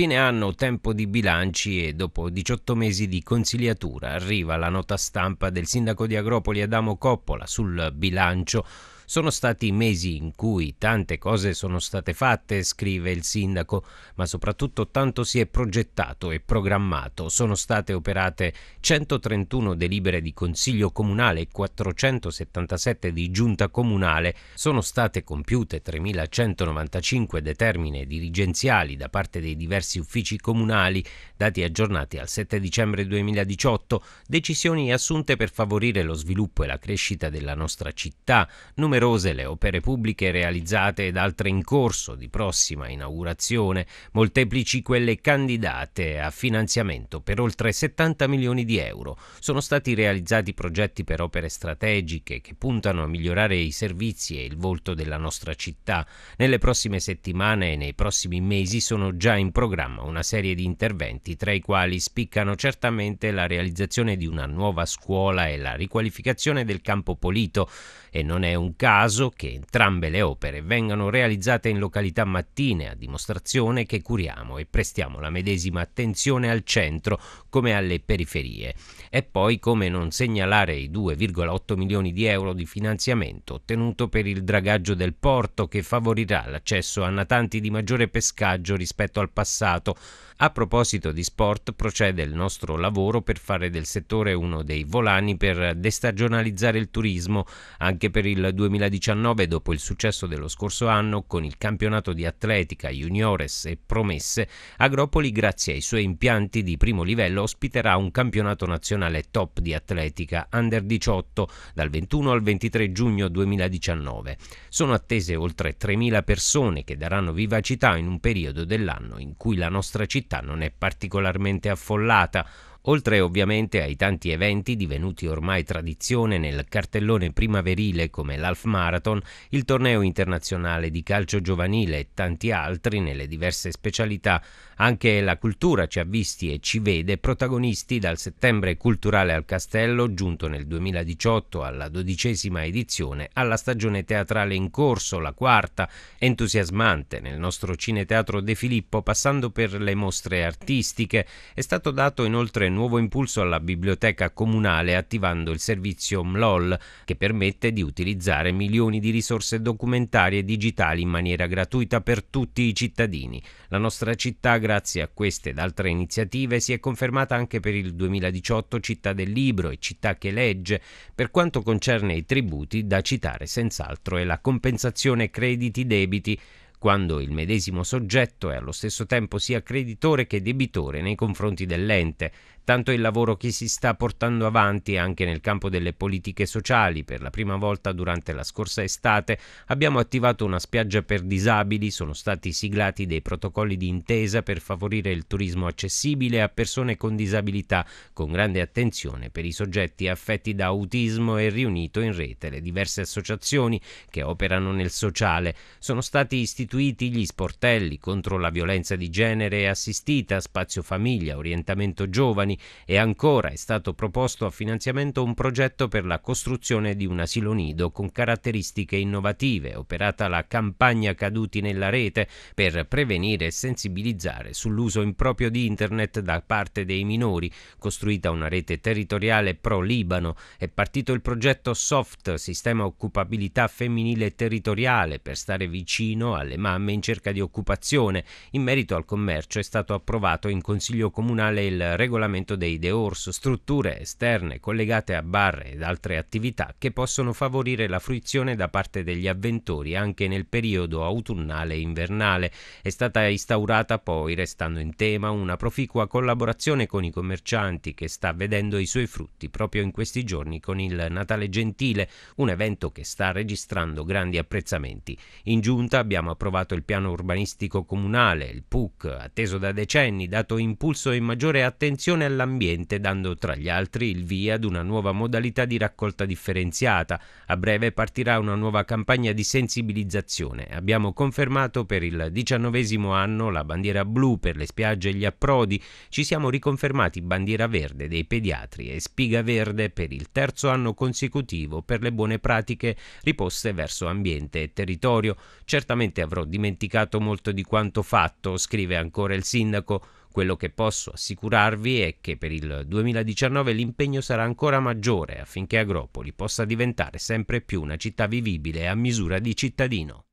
Fine anno, tempo di bilanci e dopo 18 mesi di consigliatura arriva la nota stampa del sindaco di Agropoli Adamo Coppola sul bilancio sono stati mesi in cui tante cose sono state fatte, scrive il sindaco, ma soprattutto tanto si è progettato e programmato. Sono state operate 131 delibere di Consiglio Comunale e 477 di Giunta Comunale, sono state compiute 3.195 determine dirigenziali da parte dei diversi uffici comunali, dati aggiornati al 7 dicembre 2018, decisioni assunte per favorire lo sviluppo e la crescita della nostra città, numerosi numerose le opere pubbliche realizzate ed altre in corso di prossima inaugurazione, molteplici quelle candidate a finanziamento per oltre 70 milioni di euro. Sono stati realizzati progetti per opere strategiche che puntano a migliorare i servizi e il volto della nostra città. Nelle prossime settimane e nei prossimi mesi sono già in programma una serie di interventi, tra i quali spiccano certamente la realizzazione di una nuova scuola e la riqualificazione del campo Polito. E non è un caso caso che entrambe le opere vengano realizzate in località mattine, a dimostrazione che curiamo e prestiamo la medesima attenzione al centro come alle periferie. E poi come non segnalare i 2,8 milioni di euro di finanziamento ottenuto per il dragaggio del porto che favorirà l'accesso a natanti di maggiore pescaggio rispetto al passato. A proposito di sport, procede il nostro lavoro per fare del settore uno dei volani per destagionalizzare il turismo anche per il 2020 2019, dopo il successo dello scorso anno con il campionato di atletica juniores e promesse, Agropoli grazie ai suoi impianti di primo livello ospiterà un campionato nazionale top di atletica under 18 dal 21 al 23 giugno 2019. Sono attese oltre 3.000 persone che daranno vivacità in un periodo dell'anno in cui la nostra città non è particolarmente affollata Oltre ovviamente ai tanti eventi divenuti ormai tradizione nel cartellone primaverile come l'Alf Marathon, il torneo internazionale di calcio giovanile e tanti altri nelle diverse specialità, anche la cultura ci ha visti e ci vede protagonisti dal settembre culturale al castello, giunto nel 2018 alla dodicesima edizione, alla stagione teatrale in corso, la quarta, entusiasmante nel nostro cineteatro De Filippo, passando per le mostre artistiche, è stato dato inoltre nuovo impulso alla biblioteca comunale attivando il servizio MLOL che permette di utilizzare milioni di risorse documentarie digitali in maniera gratuita per tutti i cittadini. La nostra città, grazie a queste ed altre iniziative, si è confermata anche per il 2018 città del libro e città che legge. Per quanto concerne i tributi, da citare senz'altro è la compensazione crediti debiti quando il medesimo soggetto è allo stesso tempo sia creditore che debitore nei confronti dell'ente. Tanto il lavoro che si sta portando avanti anche nel campo delle politiche sociali. Per la prima volta durante la scorsa estate abbiamo attivato una spiaggia per disabili, sono stati siglati dei protocolli di intesa per favorire il turismo accessibile a persone con disabilità, con grande attenzione per i soggetti affetti da autismo e riunito in rete le diverse associazioni che operano nel sociale. Sono stati istituiti gli sportelli contro la violenza di genere e assistita, spazio famiglia, orientamento giovani, e ancora è stato proposto a finanziamento un progetto per la costruzione di un asilo nido con caratteristiche innovative, operata la campagna Caduti nella rete per prevenire e sensibilizzare sull'uso improprio di internet da parte dei minori, costruita una rete territoriale pro Libano, è partito il progetto SOFT, sistema occupabilità femminile territoriale per stare vicino alle mamme in cerca di occupazione. In merito al commercio è stato approvato in Consiglio Comunale il regolamento all'intervento dei De strutture esterne collegate a barre ed altre attività che possono favorire la fruizione da parte degli avventori anche nel periodo autunnale e invernale. È stata instaurata poi, restando in tema, una proficua collaborazione con i commercianti che sta vedendo i suoi frutti proprio in questi giorni con il Natale Gentile, un evento che sta registrando grandi apprezzamenti. In giunta abbiamo approvato il piano urbanistico comunale, il PUC, atteso da decenni, dato impulso e maggiore attenzione alla all'ambiente, dando tra gli altri il via ad una nuova modalità di raccolta differenziata. A breve partirà una nuova campagna di sensibilizzazione. Abbiamo confermato per il diciannovesimo anno la bandiera blu per le spiagge e gli approdi. Ci siamo riconfermati bandiera verde dei pediatri e spiga verde per il terzo anno consecutivo per le buone pratiche riposte verso ambiente e territorio. Certamente avrò dimenticato molto di quanto fatto, scrive ancora il sindaco. Quello che posso assicurarvi è che per il 2019 l'impegno sarà ancora maggiore affinché Agropoli possa diventare sempre più una città vivibile a misura di cittadino.